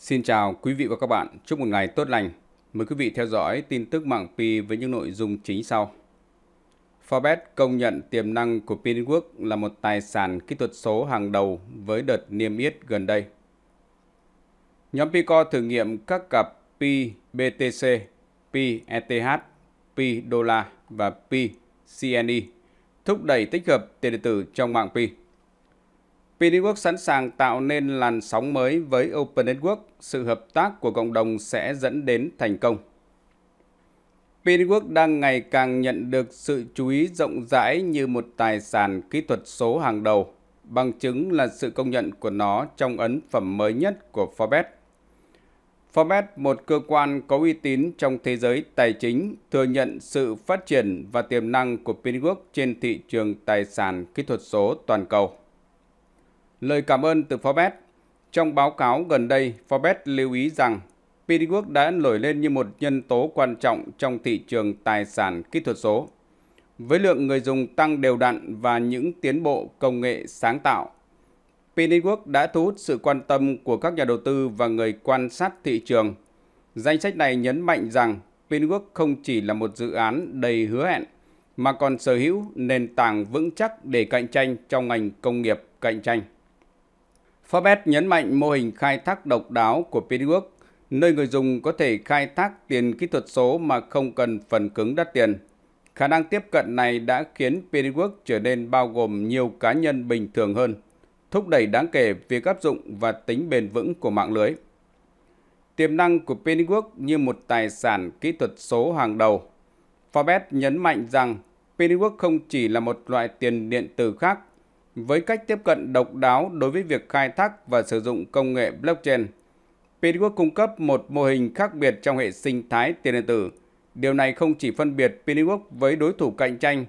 Xin chào quý vị và các bạn, chúc một ngày tốt lành. Mời quý vị theo dõi tin tức mạng Pi với những nội dung chính sau. Forbes công nhận tiềm năng của Pi Network là một tài sản kỹ thuật số hàng đầu với đợt niêm yết gần đây. Nhóm Pico thử nghiệm các cặp Pi BTC, Pi ETH, Pi đô la và Pi CNI thúc đẩy tích hợp tiền điện tử trong mạng Pi. P sẵn sàng tạo nên làn sóng mới với Open Network, sự hợp tác của cộng đồng sẽ dẫn đến thành công. P đang ngày càng nhận được sự chú ý rộng rãi như một tài sản kỹ thuật số hàng đầu, bằng chứng là sự công nhận của nó trong ấn phẩm mới nhất của Forbes. Forbes, một cơ quan có uy tín trong thế giới tài chính, thừa nhận sự phát triển và tiềm năng của Pinwork trên thị trường tài sản kỹ thuật số toàn cầu. Lời cảm ơn từ Forbes Trong báo cáo gần đây, Forbes lưu ý rằng Pidiwork đã nổi lên như một nhân tố quan trọng trong thị trường tài sản kỹ thuật số. Với lượng người dùng tăng đều đặn và những tiến bộ công nghệ sáng tạo, Pidiwork đã thu hút sự quan tâm của các nhà đầu tư và người quan sát thị trường. Danh sách này nhấn mạnh rằng Pidiwork không chỉ là một dự án đầy hứa hẹn, mà còn sở hữu nền tảng vững chắc để cạnh tranh trong ngành công nghiệp cạnh tranh. Forbes nhấn mạnh mô hình khai thác độc đáo của Pidiwork, nơi người dùng có thể khai thác tiền kỹ thuật số mà không cần phần cứng đắt tiền. Khả năng tiếp cận này đã khiến Pidiwork trở nên bao gồm nhiều cá nhân bình thường hơn, thúc đẩy đáng kể việc áp dụng và tính bền vững của mạng lưới. Tiềm năng của Pidiwork như một tài sản kỹ thuật số hàng đầu. Forbes nhấn mạnh rằng Pidiwork không chỉ là một loại tiền điện tử khác với cách tiếp cận độc đáo đối với việc khai thác và sử dụng công nghệ blockchain, Pinwork cung cấp một mô hình khác biệt trong hệ sinh thái tiền điện tử. Điều này không chỉ phân biệt Pinwork với đối thủ cạnh tranh,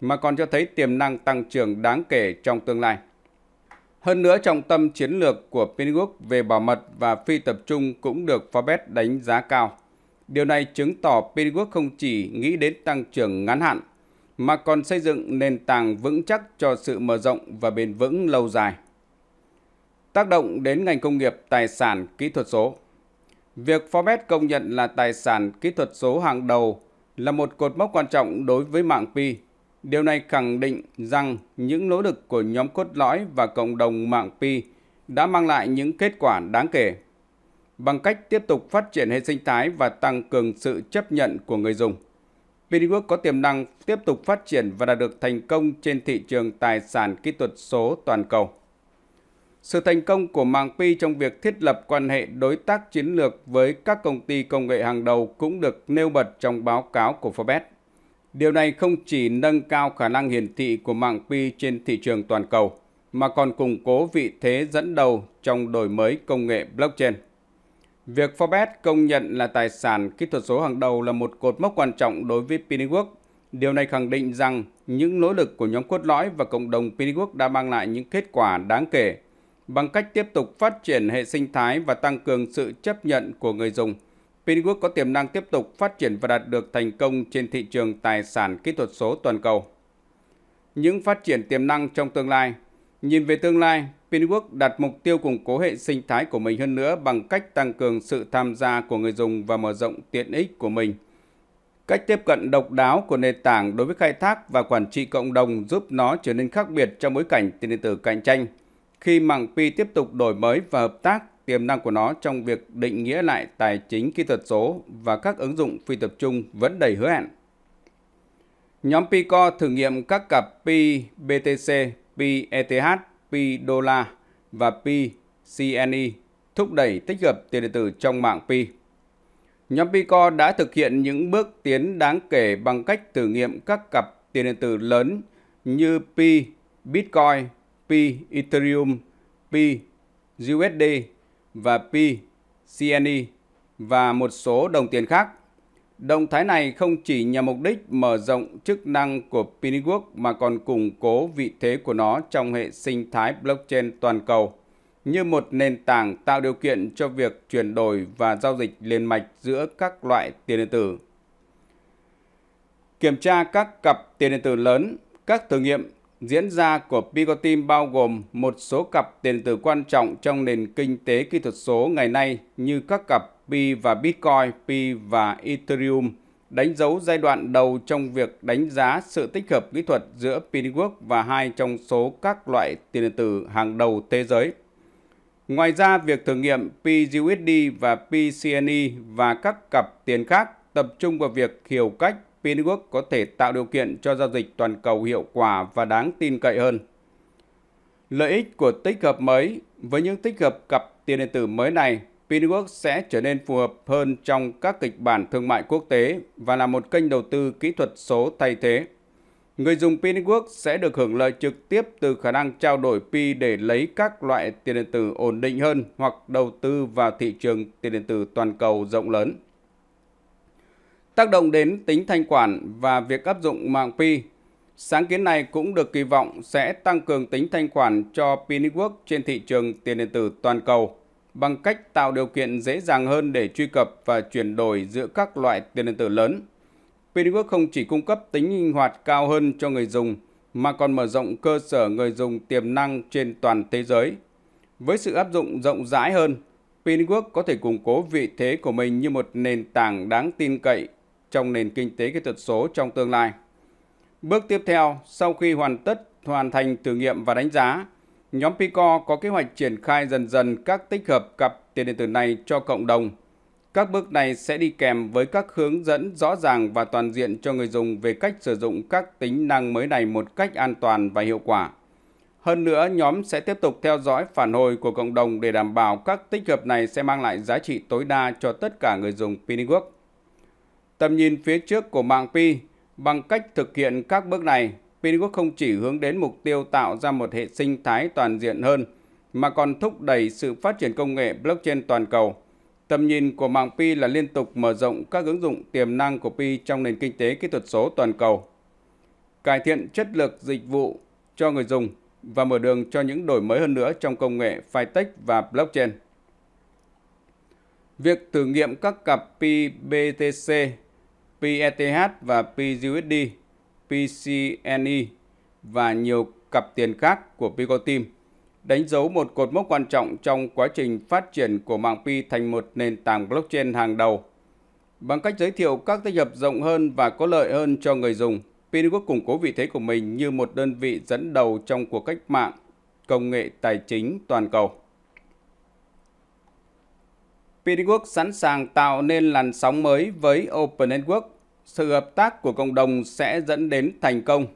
mà còn cho thấy tiềm năng tăng trưởng đáng kể trong tương lai. Hơn nữa, trọng tâm chiến lược của Pinwork về bảo mật và phi tập trung cũng được Forbes đánh giá cao. Điều này chứng tỏ Pinwork không chỉ nghĩ đến tăng trưởng ngắn hạn, mà còn xây dựng nền tảng vững chắc cho sự mở rộng và bền vững lâu dài. Tác động đến ngành công nghiệp tài sản kỹ thuật số. Việc Forbes công nhận là tài sản kỹ thuật số hàng đầu là một cột mốc quan trọng đối với mạng Pi. Điều này khẳng định rằng những nỗ lực của nhóm cốt lõi và cộng đồng mạng Pi đã mang lại những kết quả đáng kể bằng cách tiếp tục phát triển hệ sinh thái và tăng cường sự chấp nhận của người dùng. VDWorks có tiềm năng tiếp tục phát triển và đạt được thành công trên thị trường tài sản kỹ thuật số toàn cầu. Sự thành công của Mạng Pi trong việc thiết lập quan hệ đối tác chiến lược với các công ty công nghệ hàng đầu cũng được nêu bật trong báo cáo của Forbes. Điều này không chỉ nâng cao khả năng hiển thị của Mạng Pi trên thị trường toàn cầu, mà còn củng cố vị thế dẫn đầu trong đổi mới công nghệ blockchain. Việc Forbes công nhận là tài sản kỹ thuật số hàng đầu là một cột mốc quan trọng đối với Pinewood. Điều này khẳng định rằng những nỗ lực của nhóm cốt lõi và cộng đồng Pinewood đã mang lại những kết quả đáng kể bằng cách tiếp tục phát triển hệ sinh thái và tăng cường sự chấp nhận của người dùng. Pinewood có tiềm năng tiếp tục phát triển và đạt được thành công trên thị trường tài sản kỹ thuật số toàn cầu. Những phát triển tiềm năng trong tương lai – Nhìn về tương lai, Pinwork đặt mục tiêu củng cố hệ sinh thái của mình hơn nữa bằng cách tăng cường sự tham gia của người dùng và mở rộng tiện ích của mình. Cách tiếp cận độc đáo của nền tảng đối với khai thác và quản trị cộng đồng giúp nó trở nên khác biệt trong bối cảnh tiền điện tử cạnh tranh. Khi mạng Pi tiếp tục đổi mới và hợp tác, tiềm năng của nó trong việc định nghĩa lại tài chính kỹ thuật số và các ứng dụng phi tập trung vẫn đầy hứa hẹn. Nhóm Pico thử nghiệm các cặp Pi BTC Pi ETH, Pi đô la và Pi CNE thúc đẩy tích hợp tiền điện tử trong mạng Pi. Nhóm Pico đã thực hiện những bước tiến đáng kể bằng cách thử nghiệm các cặp tiền điện tử lớn như Pi Bitcoin, Pi Ethereum, Pi USD và Pi CNE và một số đồng tiền khác Động thái này không chỉ nhằm mục đích mở rộng chức năng của Pinigwork mà còn củng cố vị thế của nó trong hệ sinh thái blockchain toàn cầu như một nền tảng tạo điều kiện cho việc chuyển đổi và giao dịch liên mạch giữa các loại tiền điện tử. Kiểm tra các cặp tiền điện tử lớn, các thử nghiệm diễn ra của Picotin bao gồm một số cặp tiền tử quan trọng trong nền kinh tế kỹ thuật số ngày nay như các cặp Pi và Bitcoin, Pi và Ethereum, đánh dấu giai đoạn đầu trong việc đánh giá sự tích hợp kỹ thuật giữa Pinwork và hai trong số các loại tiền điện tử hàng đầu thế giới. Ngoài ra, việc thử nghiệm PUSD và PCNE và các cặp tiền khác tập trung vào việc hiểu cách Pinwork có thể tạo điều kiện cho giao dịch toàn cầu hiệu quả và đáng tin cậy hơn. Lợi ích của tích hợp mới với những tích hợp cặp tiền điện tử mới này, Pinwork sẽ trở nên phù hợp hơn trong các kịch bản thương mại quốc tế và là một kênh đầu tư kỹ thuật số thay thế. Người dùng Pinwork sẽ được hưởng lợi trực tiếp từ khả năng trao đổi pi để lấy các loại tiền điện tử ổn định hơn hoặc đầu tư vào thị trường tiền điện tử toàn cầu rộng lớn tác động đến tính thanh khoản và việc áp dụng mạng Pi. Sáng kiến này cũng được kỳ vọng sẽ tăng cường tính thanh khoản cho Pi Network trên thị trường tiền điện tử toàn cầu bằng cách tạo điều kiện dễ dàng hơn để truy cập và chuyển đổi giữa các loại tiền điện tử lớn. Pi Network không chỉ cung cấp tính linh hoạt cao hơn cho người dùng mà còn mở rộng cơ sở người dùng tiềm năng trên toàn thế giới. Với sự áp dụng rộng rãi hơn, Pinwork có thể củng cố vị thế của mình như một nền tảng đáng tin cậy trong nền kinh tế kỹ thuật số trong tương lai. Bước tiếp theo, sau khi hoàn tất hoàn thành thử nghiệm và đánh giá, nhóm Pico có kế hoạch triển khai dần dần các tích hợp cặp tiền điện tử này cho cộng đồng. Các bước này sẽ đi kèm với các hướng dẫn rõ ràng và toàn diện cho người dùng về cách sử dụng các tính năng mới này một cách an toàn và hiệu quả. Hơn nữa, nhóm sẽ tiếp tục theo dõi phản hồi của cộng đồng để đảm bảo các tích hợp này sẽ mang lại giá trị tối đa cho tất cả người dùng Piniwork. Tầm nhìn phía trước của mạng Pi, bằng cách thực hiện các bước này, Pinwork không chỉ hướng đến mục tiêu tạo ra một hệ sinh thái toàn diện hơn, mà còn thúc đẩy sự phát triển công nghệ blockchain toàn cầu. Tầm nhìn của mạng Pi là liên tục mở rộng các ứng dụng tiềm năng của Pi trong nền kinh tế kỹ thuật số toàn cầu, cải thiện chất lượng dịch vụ cho người dùng và mở đường cho những đổi mới hơn nữa trong công nghệ fintech và blockchain. Việc thử nghiệm các cặp Pi BTC PETH và PUSD, PCNI và nhiều cặp tiền khác của Picoteam đánh dấu một cột mốc quan trọng trong quá trình phát triển của mạng Pi thành một nền tảng blockchain hàng đầu. Bằng cách giới thiệu các tích hợp rộng hơn và có lợi hơn cho người dùng, Pinwork củng cố vị thế của mình như một đơn vị dẫn đầu trong cuộc cách mạng công nghệ tài chính toàn cầu. P-Network sẵn sàng tạo nên làn sóng mới với Open Network. Sự hợp tác của cộng đồng sẽ dẫn đến thành công.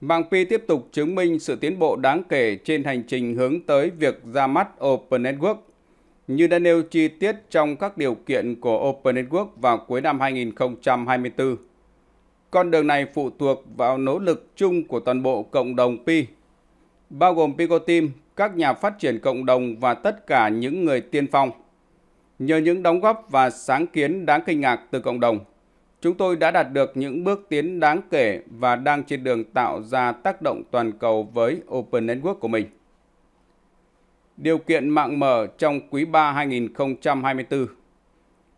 Mạng Pi tiếp tục chứng minh sự tiến bộ đáng kể trên hành trình hướng tới việc ra mắt Open Network. Như đã nêu chi tiết trong các điều kiện của Open Network vào cuối năm 2024. Con đường này phụ thuộc vào nỗ lực chung của toàn bộ cộng đồng Pi, bao gồm Pico Team, các nhà phát triển cộng đồng và tất cả những người tiên phong. Nhờ những đóng góp và sáng kiến đáng kinh ngạc từ cộng đồng, chúng tôi đã đạt được những bước tiến đáng kể và đang trên đường tạo ra tác động toàn cầu với Open Network của mình. Điều kiện mạng mở trong quý 3 2024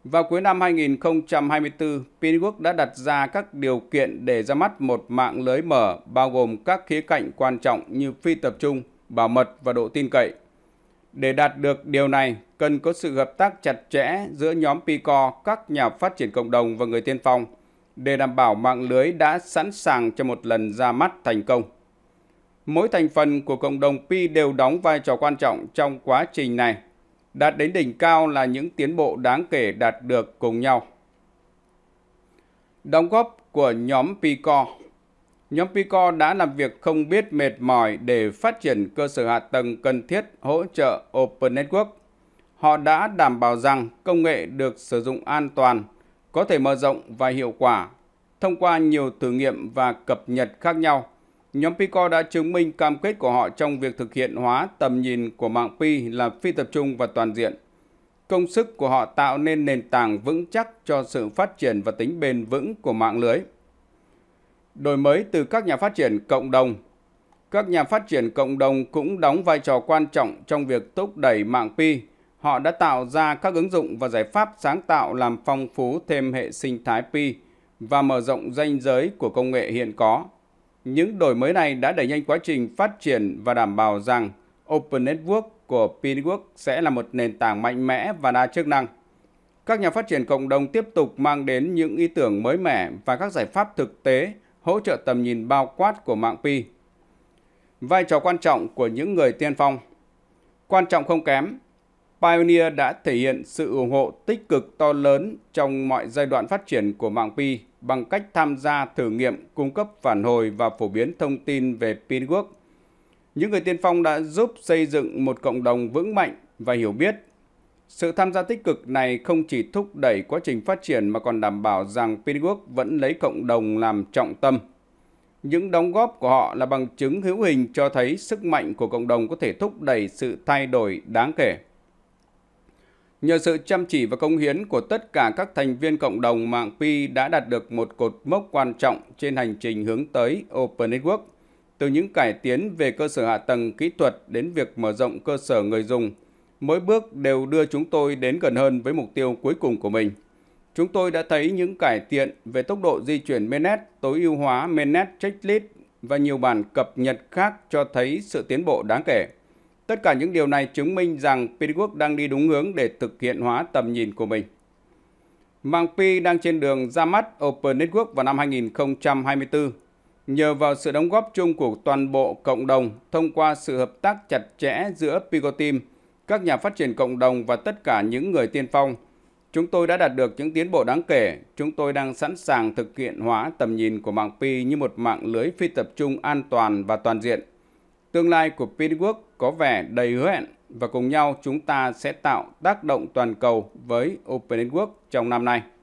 Vào cuối năm 2024, Pinwork đã đặt ra các điều kiện để ra mắt một mạng lưới mở bao gồm các khía cạnh quan trọng như phi tập trung, bảo mật và độ tin cậy, để đạt được điều này, cần có sự hợp tác chặt chẽ giữa nhóm PICO, các nhà phát triển cộng đồng và người tiên phong để đảm bảo mạng lưới đã sẵn sàng cho một lần ra mắt thành công. Mỗi thành phần của cộng đồng Pi đều đóng vai trò quan trọng trong quá trình này. Đạt đến đỉnh cao là những tiến bộ đáng kể đạt được cùng nhau. Đóng góp của nhóm PICO nhóm PiCo đã làm việc không biết mệt mỏi để phát triển cơ sở hạ tầng cần thiết hỗ trợ Open Network. Họ đã đảm bảo rằng công nghệ được sử dụng an toàn, có thể mở rộng và hiệu quả. Thông qua nhiều thử nghiệm và cập nhật khác nhau, nhóm PiCo đã chứng minh cam kết của họ trong việc thực hiện hóa tầm nhìn của mạng Pi là phi tập trung và toàn diện. Công sức của họ tạo nên nền tảng vững chắc cho sự phát triển và tính bền vững của mạng lưới đổi mới từ các nhà phát triển cộng đồng. Các nhà phát triển cộng đồng cũng đóng vai trò quan trọng trong việc thúc đẩy mạng Pi. Họ đã tạo ra các ứng dụng và giải pháp sáng tạo làm phong phú thêm hệ sinh thái Pi và mở rộng danh giới của công nghệ hiện có. Những đổi mới này đã đẩy nhanh quá trình phát triển và đảm bảo rằng Open Network của pi network sẽ là một nền tảng mạnh mẽ và đa chức năng. Các nhà phát triển cộng đồng tiếp tục mang đến những ý tưởng mới mẻ và các giải pháp thực tế hỗ trợ tầm nhìn bao quát của mạng Pi. Vai trò quan trọng của những người tiên phong Quan trọng không kém, Pioneer đã thể hiện sự ủng hộ tích cực to lớn trong mọi giai đoạn phát triển của mạng Pi bằng cách tham gia thử nghiệm, cung cấp phản hồi và phổ biến thông tin về Pinwork. Những người tiên phong đã giúp xây dựng một cộng đồng vững mạnh và hiểu biết sự tham gia tích cực này không chỉ thúc đẩy quá trình phát triển mà còn đảm bảo rằng Pinwork vẫn lấy cộng đồng làm trọng tâm. Những đóng góp của họ là bằng chứng hữu hình cho thấy sức mạnh của cộng đồng có thể thúc đẩy sự thay đổi đáng kể. Nhờ sự chăm chỉ và công hiến của tất cả các thành viên cộng đồng, mạng Pi đã đạt được một cột mốc quan trọng trên hành trình hướng tới Open Network, từ những cải tiến về cơ sở hạ tầng kỹ thuật đến việc mở rộng cơ sở người dùng – Mỗi bước đều đưa chúng tôi đến gần hơn với mục tiêu cuối cùng của mình. Chúng tôi đã thấy những cải thiện về tốc độ di chuyển Menet tối ưu hóa Menet checklist và nhiều bản cập nhật khác cho thấy sự tiến bộ đáng kể. Tất cả những điều này chứng minh rằng Pittsburgh đang đi đúng hướng để thực hiện hóa tầm nhìn của mình. Mạng Pi đang trên đường ra mắt Open Network vào năm 2024. Nhờ vào sự đóng góp chung của toàn bộ cộng đồng thông qua sự hợp tác chặt chẽ giữa Pico Team các nhà phát triển cộng đồng và tất cả những người tiên phong. Chúng tôi đã đạt được những tiến bộ đáng kể. Chúng tôi đang sẵn sàng thực hiện hóa tầm nhìn của mạng Pi như một mạng lưới phi tập trung an toàn và toàn diện. Tương lai của Pi Network có vẻ đầy hứa hẹn và cùng nhau chúng ta sẽ tạo tác động toàn cầu với Open Network trong năm nay.